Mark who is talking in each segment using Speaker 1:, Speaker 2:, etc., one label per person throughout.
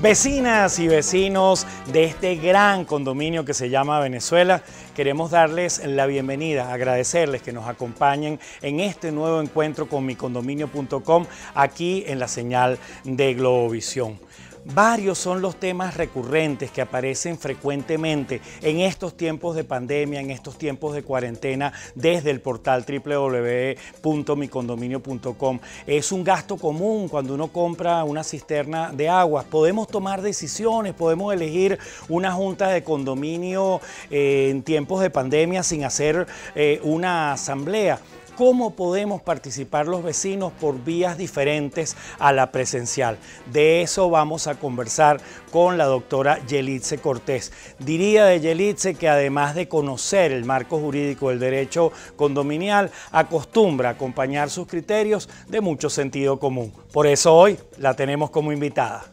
Speaker 1: Vecinas y vecinos de este gran condominio que se llama Venezuela, queremos darles la bienvenida, agradecerles que nos acompañen en este nuevo encuentro con micondominio.com aquí en la señal de Globovisión. Varios son los temas recurrentes que aparecen frecuentemente en estos tiempos de pandemia, en estos tiempos de cuarentena, desde el portal www.micondominio.com. Es un gasto común cuando uno compra una cisterna de agua. Podemos tomar decisiones, podemos elegir una junta de condominio eh, en tiempos de pandemia sin hacer eh, una asamblea cómo podemos participar los vecinos por vías diferentes a la presencial. De eso vamos a conversar con la doctora Yelitze Cortés. Diría de Yelitze que además de conocer el marco jurídico del derecho condominial, acostumbra acompañar sus criterios de mucho sentido común. Por eso hoy la tenemos como invitada.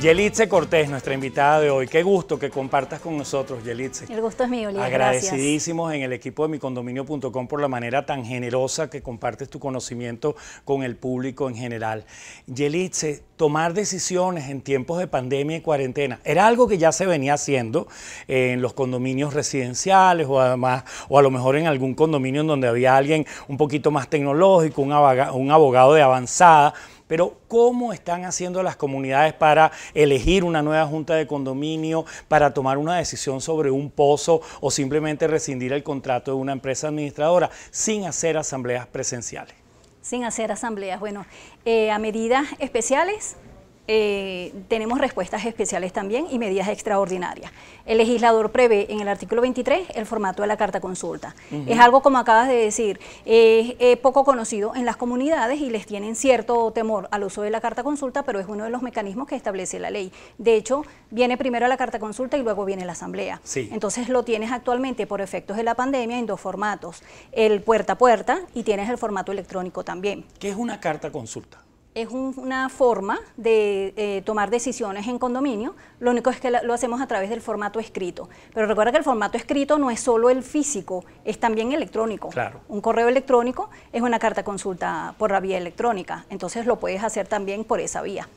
Speaker 1: Yelitze Cortés, nuestra invitada de hoy. Qué gusto que compartas con nosotros, Yelitze.
Speaker 2: El gusto es mío, gracias. Agradecidísimos
Speaker 1: en el equipo de micondominio.com por la manera tan generosa que compartes tu conocimiento con el público en general. Yelitze, tomar decisiones en tiempos de pandemia y cuarentena era algo que ya se venía haciendo en los condominios residenciales o además, o a lo mejor en algún condominio en donde había alguien un poquito más tecnológico, un abogado de avanzada pero ¿cómo están haciendo las comunidades para elegir una nueva junta de condominio, para tomar una decisión sobre un pozo o simplemente rescindir el contrato de una empresa administradora sin hacer asambleas presenciales?
Speaker 2: Sin hacer asambleas, bueno, eh, a medidas especiales eh, tenemos respuestas especiales también y medidas extraordinarias. El legislador prevé en el artículo 23 el formato de la carta consulta. Es algo, como acabas de decir, es eh, poco conocido en las comunidades y les tienen cierto temor al uso de la carta consulta, pero es uno de los mecanismos que establece la ley. De hecho, viene primero la carta consulta y luego viene la asamblea. Entonces lo tienes actualmente por efectos de la pandemia en dos formatos, el puerta a puerta y tienes el formato electrónico también.
Speaker 1: ¿Qué es una carta consulta?
Speaker 2: es una forma de eh, tomar decisiones en condominio, lo único es que lo hacemos a través del formato escrito. Pero recuerda que el formato escrito no es solo el físico, es también electrónico. Un correo electrónico es una carta consulta por la vía electrónica, entonces lo puedes hacer también por esa vía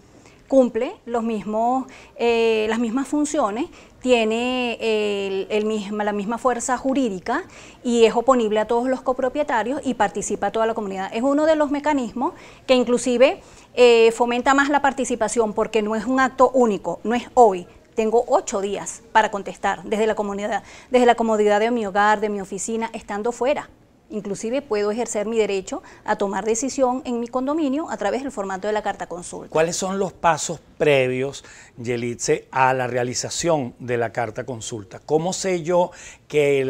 Speaker 2: cumple los mismos, eh, las mismas funciones, tiene eh, el, misma, la misma fuerza jurídica y es oponible a todos los copropietarios y participa a toda la comunidad. Es uno de los mecanismos que inclusive eh, fomenta más la participación porque no es un acto único, no es hoy, tengo ocho días para contestar desde la comunidad, desde la comodidad de mi hogar, de mi oficina, estando fuera. Inclusive puedo ejercer mi derecho a tomar decisión en mi condominio a través del formato de la carta consulta.
Speaker 1: ¿Cuáles son los pasos previos, Yelitze, a la realización de la carta consulta? ¿Cómo sé yo que,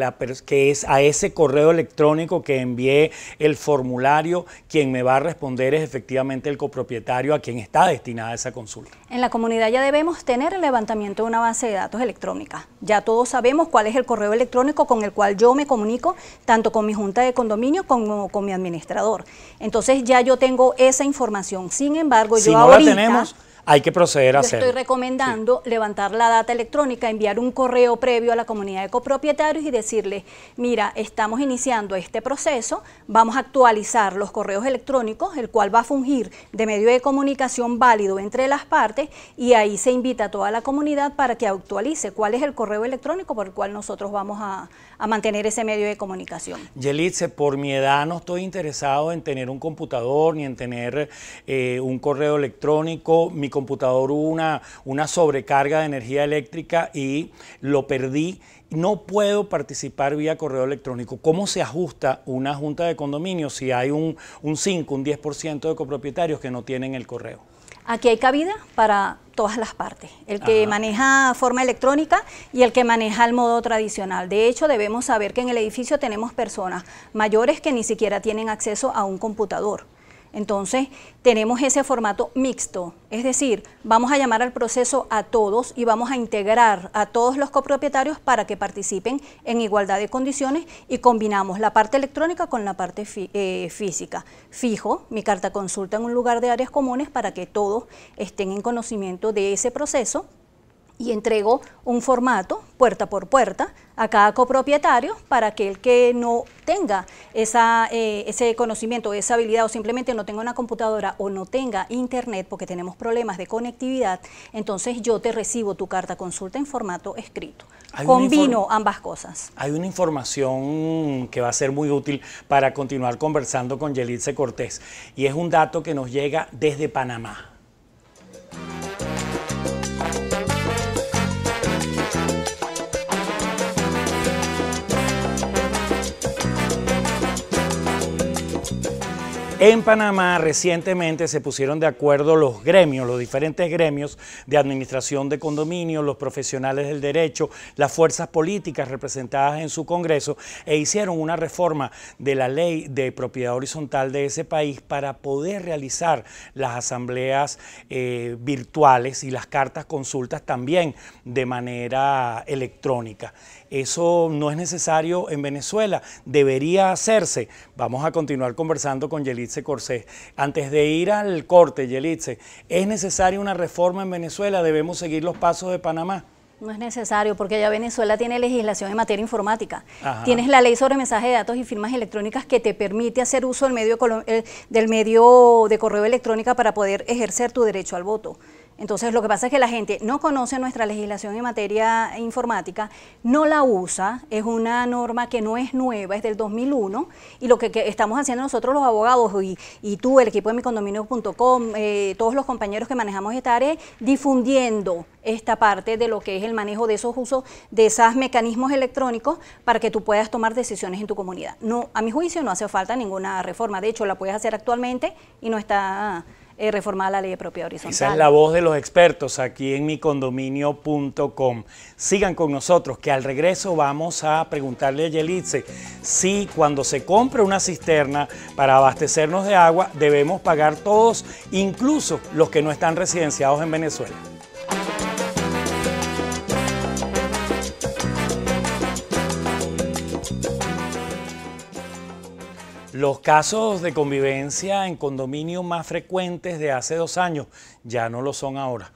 Speaker 1: es a ese correo electrónico que envié el formulario, quien me va a responder es efectivamente el copropietario a quien está destinada esa consulta.
Speaker 2: En la comunidad ya debemos tener el levantamiento de una base de datos electrónica. Ya todos sabemos cuál es el correo electrónico con el cual yo me comunico, tanto con mi junta de condominio como con mi administrador. Entonces ya yo tengo esa información. Sin embargo, yo no La tenemos,
Speaker 1: hay que proceder a Yo Estoy
Speaker 2: recomendando levantar la data electrónica, enviar un correo previo a la comunidad de copropietarios y decirles, mira, estamos iniciando este proceso, vamos a actualizar los correos electrónicos, el cual va a fungir de medio de comunicación válido entre las partes y ahí se invita a toda la comunidad para que actualice cuál es el correo electrónico por el cual nosotros vamos a, mantener ese medio de comunicación.
Speaker 1: Yelitze, por mi edad no estoy interesado en tener un computador ni en tener eh, un correo electrónico. Mi computador hubo una, una sobrecarga de energía eléctrica y lo perdí no puedo participar vía correo electrónico. ¿Cómo se ajusta una junta de condominio si hay un, un 5, un 10% de copropietarios que no tienen el correo?
Speaker 2: Aquí hay cabida para todas las partes, el que maneja forma electrónica y el que maneja el modo tradicional. De hecho, debemos saber que en el edificio tenemos personas mayores que ni siquiera tienen acceso a un computador. Entonces, tenemos ese formato mixto, es decir, vamos a llamar al proceso a todos y vamos a integrar a todos los copropietarios para que participen en igualdad de condiciones y combinamos la parte electrónica con la parte eh, física. Fijo mi carta consulta en un lugar de áreas comunes para que todos estén en conocimiento de ese proceso y entrego un formato puerta por puerta a cada copropietario para que el que no tenga eh, ese conocimiento, esa habilidad o simplemente no tenga una computadora o no tenga internet porque tenemos problemas de conectividad, entonces yo te recibo tu carta consulta en formato escrito.
Speaker 1: Combino
Speaker 2: ambas cosas.
Speaker 1: Hay una información que va a ser muy útil para continuar conversando con Yelitze Cortés y es un dato que nos llega desde Panamá. En Panamá recientemente se pusieron de acuerdo los gremios, los diferentes gremios de administración de condominios, los profesionales del derecho, las fuerzas políticas representadas en su Congreso e hicieron una reforma de la ley de propiedad horizontal de ese país para poder realizar las asambleas eh, virtuales y las cartas consultas también de manera electrónica. Eso no es necesario en Venezuela, debería hacerse. Vamos a continuar conversando con Yelitza antes de ir al corte, Yelitze, ¿es necesaria una reforma en Venezuela? ¿Debemos seguir los pasos de Panamá?
Speaker 2: No es necesario, porque ya Venezuela tiene legislación en materia informática. Tienes la ley sobre mensaje de datos y firmas electrónicas que te permite hacer uso del medio, eh, del medio de correo electrónica para poder ejercer tu derecho al voto. Entonces lo que pasa es que la gente no conoce nuestra legislación en materia informática, no la usa, es una norma que no es nueva, es del 2001 y lo que, estamos haciendo nosotros los abogados y, y tú, el equipo de micondominio.com, eh, todos los compañeros que manejamos esta área, difundiendo esta parte de lo que es el manejo de esos usos, de esos mecanismos electrónicos para que tú puedas tomar decisiones en tu comunidad. No, a mi juicio no hace falta ninguna reforma, de hecho la puedes hacer actualmente y no está... Eh, reformar la ley de propiedad horizontal. Esa es la
Speaker 1: voz de los expertos aquí en micondominio.com. Sigan con nosotros, que al regreso vamos a preguntarle a Yelitze si cuando se compra una cisterna para abastecernos de agua debemos pagar todos, incluso los que no están residenciados en Venezuela. Los casos de convivencia en condominio más frecuentes de hace dos años ya no lo son ahora.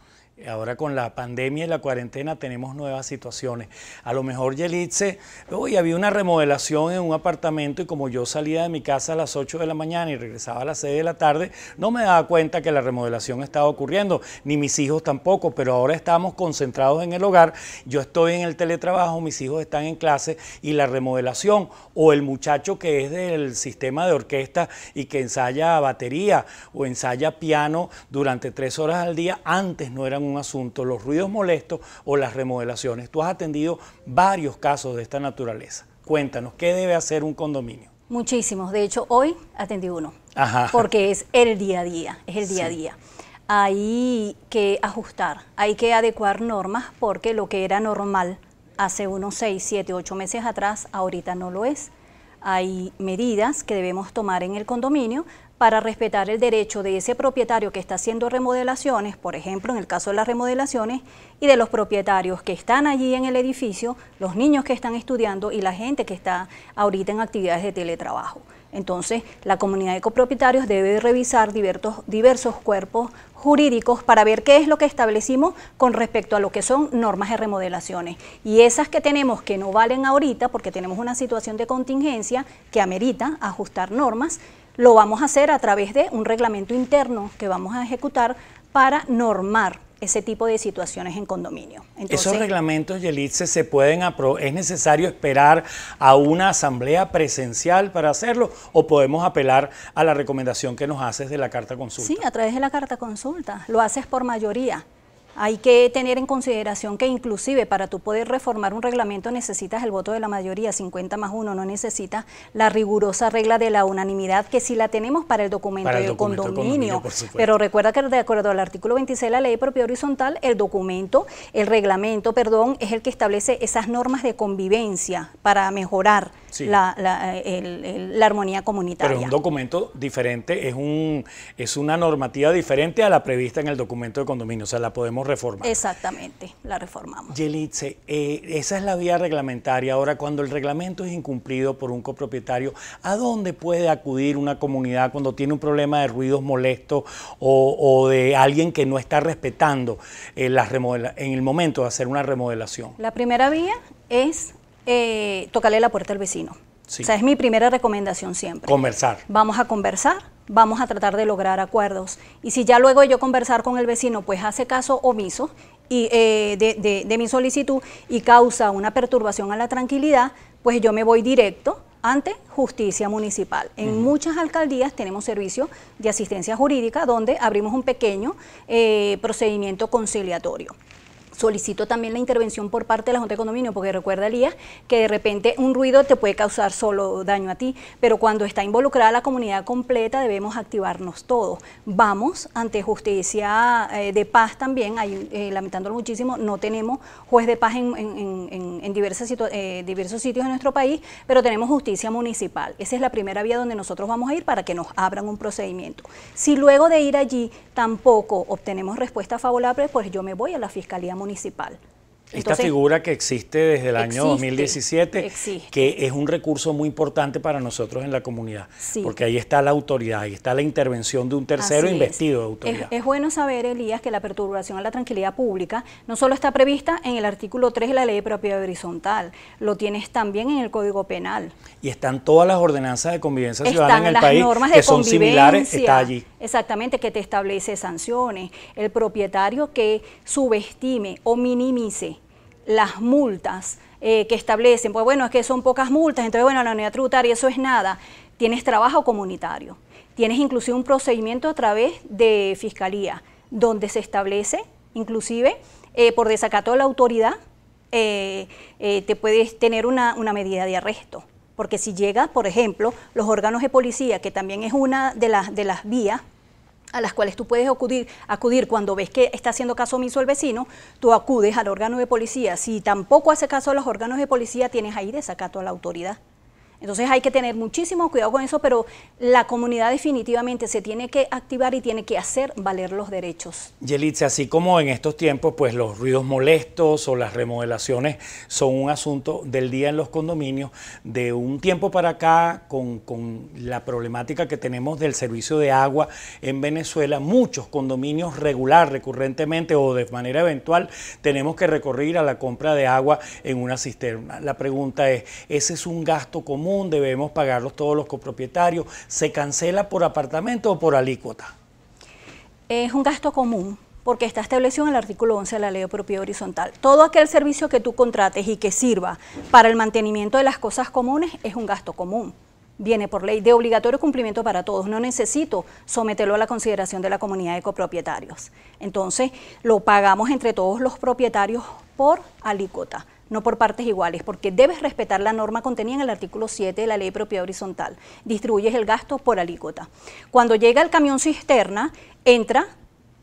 Speaker 1: Ahora con la pandemia y la cuarentena tenemos nuevas situaciones. A lo mejor Yelitze, hoy había una remodelación en un apartamento y como yo salía de mi casa a las 8 de la mañana y regresaba a las 6 de la tarde, no me daba cuenta que la remodelación estaba ocurriendo, ni mis hijos tampoco, pero ahora estamos concentrados en el hogar. Yo estoy en el teletrabajo, mis hijos están en clase y la remodelación o el muchacho que es del sistema de orquesta y que ensaya batería o ensaya piano durante tres horas al día, antes no eran un asunto, los ruidos molestos o las remodelaciones. Tú has atendido varios casos de esta naturaleza. Cuéntanos, ¿qué debe hacer un condominio?
Speaker 2: Muchísimos. De hecho, hoy atendí uno. Ajá. Porque es el día a día, es el día a día. Hay que ajustar, hay que adecuar normas porque lo que era normal hace unos 6, 7, 8 meses atrás, ahorita no lo es. Hay medidas que debemos tomar en el condominio para respetar el derecho de ese propietario que está haciendo remodelaciones, por ejemplo, en el caso de las remodelaciones, y de los propietarios que están allí en el edificio, los niños que están estudiando y la gente que está ahorita en actividades de teletrabajo. Entonces, la comunidad de copropietarios debe revisar diversos, diversos cuerpos jurídicos para ver qué es lo que establecimos con respecto a lo que son normas de remodelaciones. Y esas que tenemos que no valen ahorita, porque tenemos una situación de contingencia que amerita ajustar normas, lo vamos a hacer a través de un reglamento interno que vamos a ejecutar para normar ese tipo de situaciones en condominio. Esos
Speaker 1: reglamentos, Yelitze, se pueden aprobar. ¿Es necesario esperar a una asamblea presencial para hacerlo o podemos apelar a la recomendación que nos haces de la carta consulta? Sí,
Speaker 2: a través de la carta consulta. Lo haces por mayoría. Hay que tener en consideración que inclusive para tú poder reformar un reglamento necesitas el voto de la mayoría, 50 más 1, no necesitas la rigurosa regla de la unanimidad que sí la tenemos para el documento de condominio. pero recuerda que de acuerdo al artículo 26 de la ley propia horizontal, el documento, el reglamento, perdón, es el que establece esas normas de convivencia para mejorar la, armonía comunitaria. Pero es un
Speaker 1: documento diferente, es, un, es una normativa diferente a la prevista en el documento de condominio, o sea, la podemos reformamos.
Speaker 2: Exactamente, la reformamos.
Speaker 1: Yelitze, eh, esa es la vía reglamentaria. Ahora, cuando el reglamento es incumplido por un copropietario, ¿a dónde puede acudir una comunidad cuando tiene un problema de ruidos molestos o, de alguien que no está respetando eh, en el momento de hacer una remodelación?
Speaker 3: La
Speaker 2: primera vía es eh, tocarle la puerta al vecino. O sea, es mi primera recomendación siempre. Conversar. Vamos a conversar vamos a tratar de lograr acuerdos. Y si ya luego yo conversar con el vecino, pues hace caso omiso y, eh, de, mi solicitud y causa una perturbación a la tranquilidad, pues yo me voy directo ante justicia municipal. En muchas alcaldías tenemos servicio de asistencia jurídica donde abrimos un pequeño eh, procedimiento conciliatorio solicito también la intervención por parte de la Junta de Condominio, porque recuerda, Elías, que de repente un ruido te puede causar solo daño a ti, pero cuando está involucrada la comunidad completa debemos activarnos todos. Vamos ante justicia eh, de paz también, eh, lamentándolo muchísimo, no tenemos juez de paz en, diversas eh, diversos sitios de nuestro país, pero tenemos justicia municipal. Esa es la primera vía donde nosotros vamos a ir para que nos abran un procedimiento. Si luego de ir allí tampoco obtenemos respuesta favorable, pues yo me voy a la Fiscalía Municipal municipal.
Speaker 1: Esta figura que existe desde el año 2017, que es un recurso muy importante para nosotros en la comunidad, porque ahí está la autoridad, ahí está la intervención de un tercero investido de autoridad.
Speaker 2: Es, bueno saber, Elías, que la perturbación a la tranquilidad pública no solo está prevista en el artículo 3 de la ley de propiedad horizontal, lo tienes también en el Código Penal.
Speaker 1: Y están todas las ordenanzas de convivencia ciudadana en el país que son similares, está allí.
Speaker 2: Exactamente, que te establece sanciones. El propietario que subestime o minimice las multas eh, que establecen, pues bueno, es que son pocas multas, entonces bueno, la unidad tributaria, eso es nada. Tienes trabajo comunitario, tienes inclusive un procedimiento a través de fiscalía, donde se establece, inclusive, eh, por desacato a la autoridad, eh, te puedes tener una medida de arresto porque si llega, por ejemplo, los órganos de policía, que también es una de las, de las vías a las cuales tú puedes acudir, acudir cuando ves que está haciendo caso omiso el vecino, tú acudes al órgano de policía. Si tampoco hace caso a los órganos de policía, tienes ahí desacato a la autoridad. Entonces hay que tener muchísimo cuidado con eso, pero la comunidad definitivamente se tiene que activar y tiene que hacer valer los derechos.
Speaker 1: Yelitza, así como en estos tiempos, pues los ruidos molestos o las remodelaciones son un asunto del día en los condominios, de un tiempo para acá, con, la problemática que tenemos del servicio de agua en Venezuela, muchos condominios regular, recurrentemente o de manera eventual, tenemos que recurrir a la compra de agua en una cisterna. La pregunta es, ¿ese es un gasto común? debemos pagarlos todos los copropietarios, se cancela por apartamento o por alícuota.
Speaker 2: Es un gasto común, porque está establecido en el artículo 11 de la Ley de Propiedad Horizontal. Todo aquel servicio que tú contrates y que sirva para el mantenimiento de las cosas comunes es un gasto común. Viene por ley de obligatorio cumplimiento para todos. No necesito someterlo a la consideración de la comunidad de copropietarios. Entonces, lo pagamos entre todos los propietarios por alícuota no por partes iguales, porque debes respetar la norma contenida en el artículo 7 de la Ley de Propiedad Horizontal. Distribuyes el gasto por alícuota. Cuando llega el camión cisterna, entra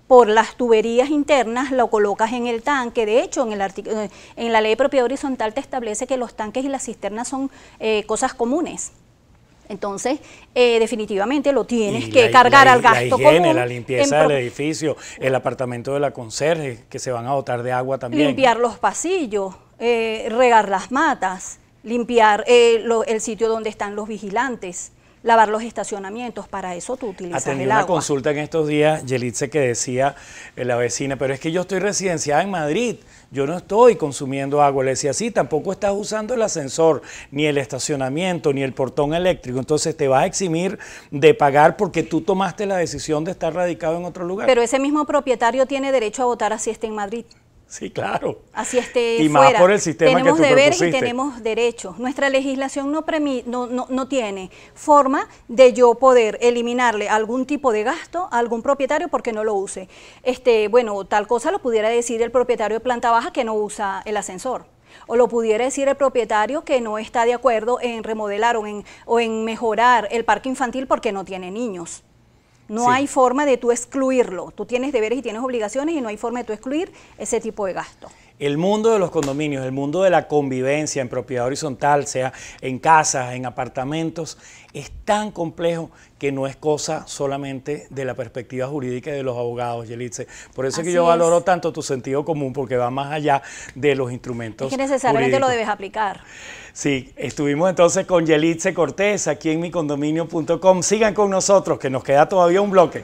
Speaker 2: por las tuberías internas, lo colocas en el tanque. De hecho, en, el eh, en la Ley de Propiedad Horizontal te establece que los tanques y las cisternas son eh, cosas comunes. Entonces, eh, definitivamente lo tienes que cargar al gasto la La limpieza del
Speaker 1: edificio, el apartamento de la conserje, que se van a dotar de agua también. Limpiar
Speaker 2: los pasillos, eh, regar las matas, limpiar eh, el sitio donde están los vigilantes, lavar los estacionamientos, para eso tú utilizas el agua. una
Speaker 1: consulta en estos días, Yelitze, que decía eh, la vecina, pero es que yo estoy residenciada en Madrid, yo no estoy consumiendo agua. Le decía, sí, tampoco estás usando el ascensor, ni el estacionamiento, ni el portón eléctrico, entonces te vas a eximir de pagar porque tú tomaste la decisión de estar radicado en otro lugar. Pero ese
Speaker 2: mismo propietario tiene derecho a votar así está en Madrid.
Speaker 1: Sí, claro.
Speaker 2: Así y más por el sistema tenemos que y tenemos derecho. Nuestra legislación no, no, no, tiene forma de yo poder eliminarle algún tipo de gasto a algún propietario porque no lo use. Este, bueno, tal cosa lo pudiera decir el propietario de planta baja que no usa el ascensor o lo pudiera decir el propietario que no está de acuerdo en remodelar o en, o en mejorar el parque infantil porque no tiene niños. No hay forma de tú excluirlo. Tú tienes deberes y tienes obligaciones y no hay forma de tú excluir ese tipo de gasto.
Speaker 1: El mundo de los condominios, el mundo de la convivencia en propiedad horizontal, sea en casas, en apartamentos, es tan complejo que no es cosa solamente de la perspectiva jurídica de los abogados, Yelitze. Por eso es que yo valoro tanto tu sentido común, porque va más allá de los instrumentos. Es que necesariamente lo debes aplicar. Sí, estuvimos entonces con Yelitze Cortés aquí en micondominio.com. Sigan con nosotros, que nos queda todavía un bloque.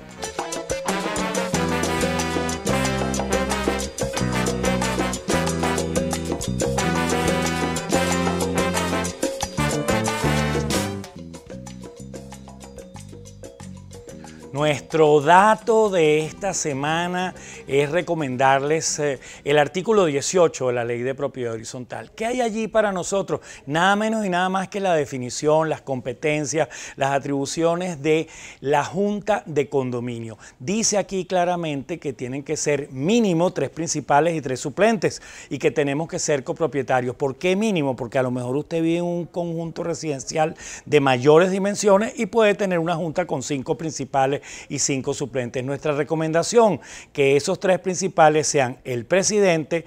Speaker 1: Nuestro dato de esta semana es recomendarles eh, el artículo 18 de la Ley de Propiedad Horizontal. ¿Qué hay allí para nosotros? Nada menos y nada más que la definición, las competencias, las atribuciones de la Junta de Condominio. Dice aquí claramente que tienen que ser mínimo tres principales y tres suplentes y que tenemos que ser copropietarios. ¿Por qué mínimo? Porque a lo mejor usted vive en un conjunto residencial de mayores dimensiones y puede tener una junta con cinco principales y cinco suplentes. Nuestra recomendación, que esos tres principales sean el presidente,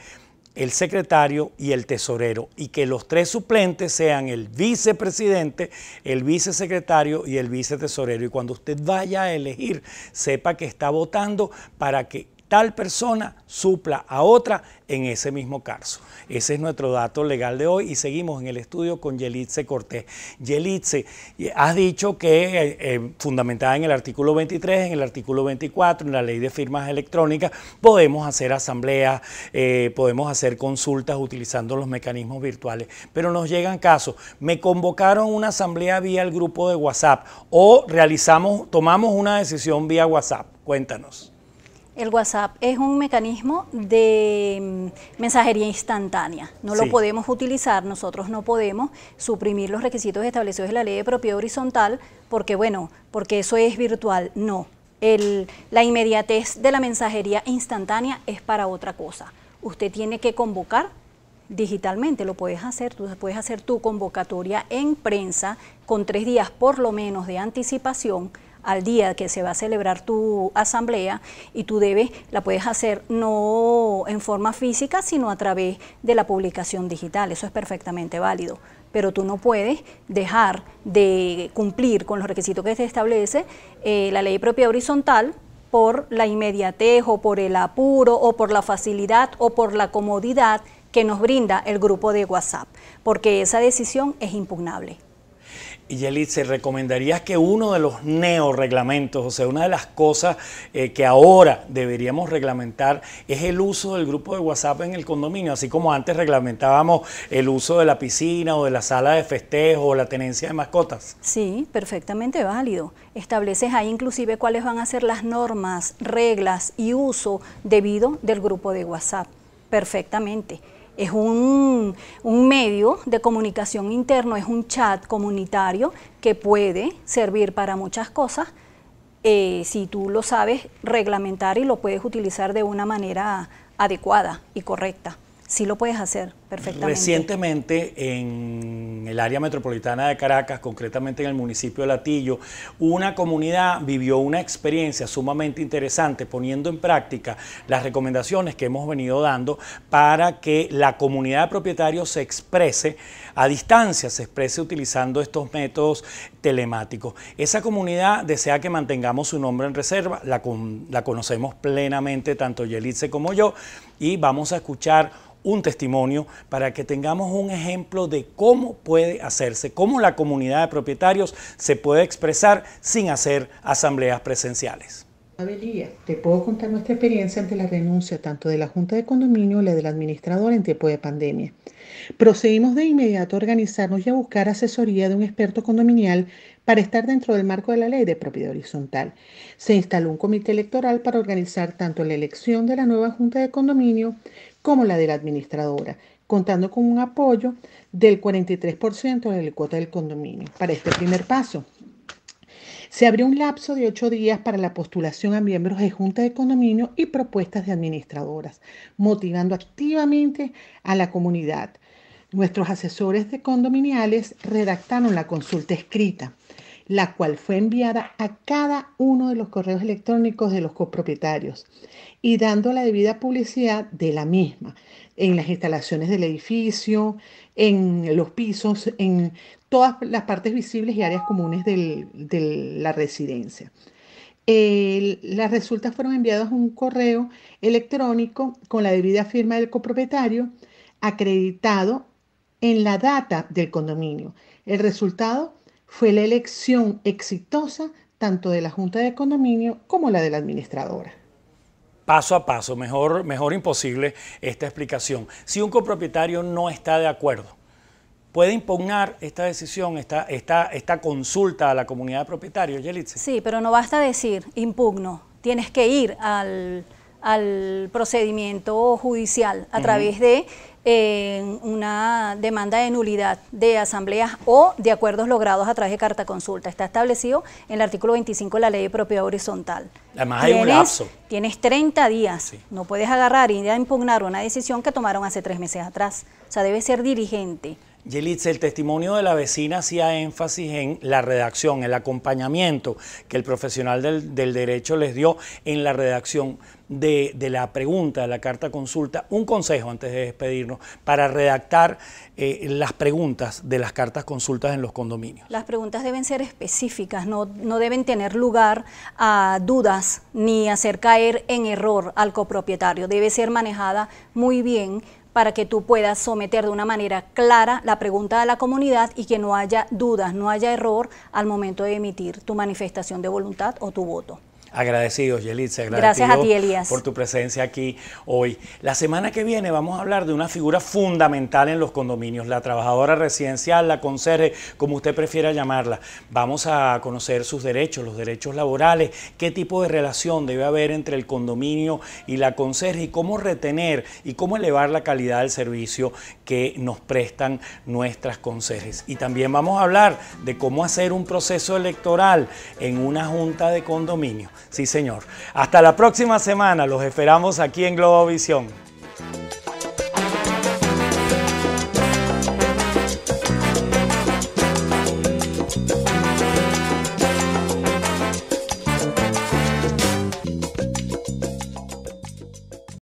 Speaker 1: el secretario y el tesorero, y que los tres suplentes sean el vicepresidente, el vicesecretario y el vicetesorero. Y cuando usted vaya a elegir, sepa que está votando para que tal persona supla a otra en ese mismo caso. Ese es nuestro dato legal de hoy y seguimos en el estudio con Yelitze Cortés. Yelitze, has dicho que eh, eh, fundamentada en el artículo 23, en el artículo 24, en la ley de firmas electrónicas, podemos hacer asambleas, eh, podemos hacer consultas utilizando los mecanismos virtuales, pero nos llegan casos. Me convocaron una asamblea vía el grupo de WhatsApp o realizamos, tomamos una decisión vía WhatsApp. Cuéntanos.
Speaker 2: El WhatsApp es un mecanismo de mm, mensajería instantánea. No lo podemos utilizar, nosotros no podemos suprimir los requisitos establecidos en la ley de propiedad horizontal porque, bueno, porque eso es virtual. No. la inmediatez de la mensajería instantánea es para otra cosa. Usted tiene que convocar digitalmente, lo puedes hacer, tú puedes hacer tu convocatoria en prensa con tres días por lo menos de anticipación al día que se va a celebrar tu asamblea y tú debes, la puedes hacer no en forma física, sino a través de la publicación digital. Eso es perfectamente válido. Pero tú no puedes dejar de cumplir con los requisitos que se establece eh, la ley propia horizontal por la inmediatez o por el apuro o por la facilidad o por la comodidad que nos brinda el grupo de WhatsApp, porque esa decisión es impugnable.
Speaker 1: Y ¿se ¿recomendarías que uno de los neoreglamentos, o sea, una de las cosas eh, que ahora deberíamos reglamentar es el uso del grupo de WhatsApp en el condominio, así como antes reglamentábamos el uso de la piscina o de la sala de festejo o la tenencia de mascotas? Sí, perfectamente
Speaker 2: válido. Estableces ahí inclusive cuáles van a ser las normas, reglas y uso debido del grupo de WhatsApp. Perfectamente es un, medio de comunicación interno, es un chat comunitario que puede servir para muchas cosas eh, si tú lo sabes reglamentar y lo puedes utilizar de una manera adecuada y correcta sí lo puedes hacer perfectamente.
Speaker 1: Recientemente en el área metropolitana de Caracas, concretamente en el municipio de Latillo, una comunidad vivió una experiencia sumamente interesante poniendo en práctica las recomendaciones que hemos venido dando para que la comunidad de propietarios se exprese a distancia se exprese utilizando estos métodos telemáticos. Esa comunidad desea que mantengamos su nombre en reserva, la, conocemos plenamente tanto Yelitze como yo y vamos a escuchar un testimonio para que tengamos un ejemplo de cómo puede hacerse, cómo la comunidad de propietarios se puede expresar sin hacer asambleas presenciales.
Speaker 3: Abelía, te puedo contar nuestra experiencia ante la renuncia tanto de la Junta de Condominio como la del administrador en tiempo de pandemia. Procedimos de inmediato a organizarnos y a buscar asesoría de un experto condominial para estar dentro del marco de la ley de propiedad horizontal. Se instaló un comité electoral para organizar tanto la elección de la nueva Junta de Condominio como la de la administradora, contando con un apoyo del 43% de la cuota del condominio. Para este primer paso, se abrió un lapso de ocho días para la postulación a miembros de Junta de Condominio y propuestas de administradoras, motivando activamente a la comunidad. Nuestros asesores de condominiales redactaron la consulta escrita, la cual fue enviada a cada uno de los correos electrónicos de los copropietarios y dando la debida publicidad de la misma en las instalaciones del edificio, en los pisos, en todas las partes visibles y áreas comunes de la residencia. las resultas fueron enviadas a un correo electrónico con la debida firma del copropietario acreditado en la data del condominio. El resultado fue la elección exitosa tanto de la Junta de Condominio como la de la administradora
Speaker 1: paso a paso, mejor, mejor imposible esta explicación. Si un copropietario no está de acuerdo, puede impugnar esta decisión, esta, esta consulta a la comunidad de propietarios, Sí,
Speaker 2: pero no basta decir impugno, tienes que ir al, procedimiento judicial a través de en una demanda de nulidad de asambleas o de acuerdos logrados a través de carta consulta. Está establecido en el artículo 25 de la ley de propiedad horizontal.
Speaker 1: Además hay tienes, un lapso.
Speaker 2: Tienes 30 días. No puedes agarrar y impugnar una decisión que tomaron hace tres meses atrás. O sea, debe ser dirigente.
Speaker 1: Yelitz, el testimonio de la vecina hacía énfasis en la redacción, el acompañamiento que el profesional del, derecho les dio en la redacción de, la pregunta, de la carta consulta. Un consejo antes de despedirnos para redactar eh, las preguntas de las cartas consultas en los condominios.
Speaker 2: Las preguntas deben ser específicas, no, no deben tener lugar a dudas ni hacer caer en error al copropietario. Debe ser manejada muy bien para que tú puedas someter de una manera clara la pregunta a la comunidad y que no haya dudas, no haya error al momento de emitir tu manifestación de voluntad o tu voto.
Speaker 1: Agradecido Yelitza. Gracias a Por tu presencia aquí hoy. La semana que viene vamos a hablar de una figura fundamental en los condominios, la trabajadora residencial, la conserje, como usted prefiera llamarla. Vamos a conocer sus derechos, los derechos laborales, qué tipo de relación debe haber entre el condominio y la conserje y cómo retener y cómo elevar la calidad del servicio que nos prestan nuestras conserjes. Y también vamos a hablar de cómo hacer un proceso electoral en una junta de condominio. Sí, señor. Hasta la próxima semana. Los esperamos aquí en Globovisión.